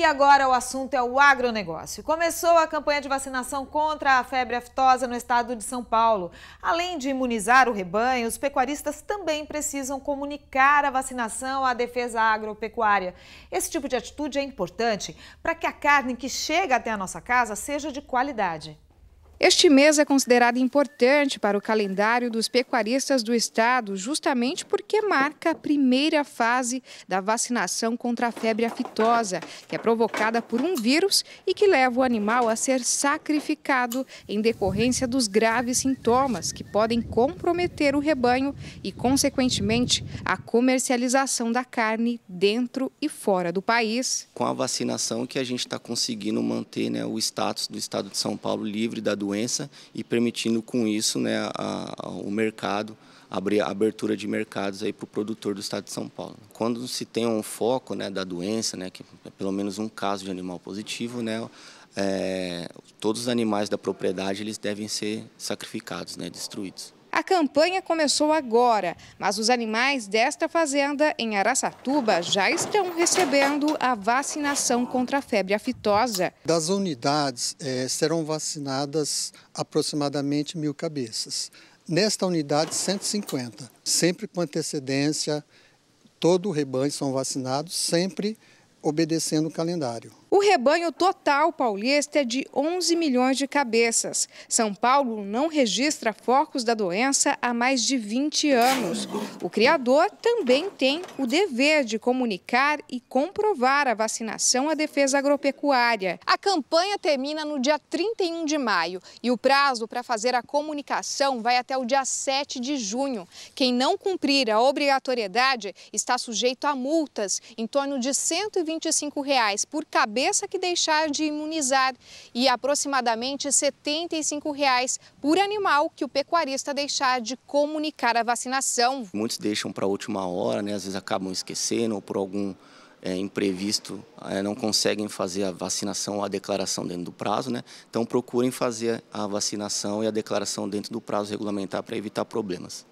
E agora o assunto é o agronegócio. Começou a campanha de vacinação contra a febre aftosa no estado de São Paulo. Além de imunizar o rebanho, os pecuaristas também precisam comunicar a vacinação à defesa agropecuária. Esse tipo de atitude é importante para que a carne que chega até a nossa casa seja de qualidade. Este mês é considerado importante para o calendário dos pecuaristas do estado, justamente por que marca a primeira fase da vacinação contra a febre aftosa, que é provocada por um vírus e que leva o animal a ser sacrificado em decorrência dos graves sintomas que podem comprometer o rebanho e, consequentemente, a comercialização da carne dentro e fora do país. Com a vacinação que a gente está conseguindo manter né, o status do Estado de São Paulo livre da doença e permitindo com isso né, a, a, o mercado abrir abertura de mercados aí para o produtor do estado de São Paulo. Quando se tem um foco né, da doença, né, que é pelo menos um caso de animal positivo, né, é, todos os animais da propriedade eles devem ser sacrificados, né, destruídos. A campanha começou agora, mas os animais desta fazenda em Araçatuba já estão recebendo a vacinação contra a febre aftosa. Das unidades é, serão vacinadas aproximadamente mil cabeças. Nesta unidade, 150, sempre com antecedência, todo o rebanho são vacinados, sempre obedecendo o calendário. O rebanho total paulista é de 11 milhões de cabeças. São Paulo não registra focos da doença há mais de 20 anos. O criador também tem o dever de comunicar e comprovar a vacinação à defesa agropecuária. A campanha termina no dia 31 de maio e o prazo para fazer a comunicação vai até o dia 7 de junho. Quem não cumprir a obrigatoriedade está sujeito a multas em torno de R$ 125 reais por cabeça que deixar de imunizar e aproximadamente R$ 75 reais por animal que o pecuarista deixar de comunicar a vacinação. Muitos deixam para a última hora, né? às vezes acabam esquecendo ou por algum é, imprevisto é, não conseguem fazer a vacinação ou a declaração dentro do prazo, né? Então procurem fazer a vacinação e a declaração dentro do prazo regulamentar para evitar problemas.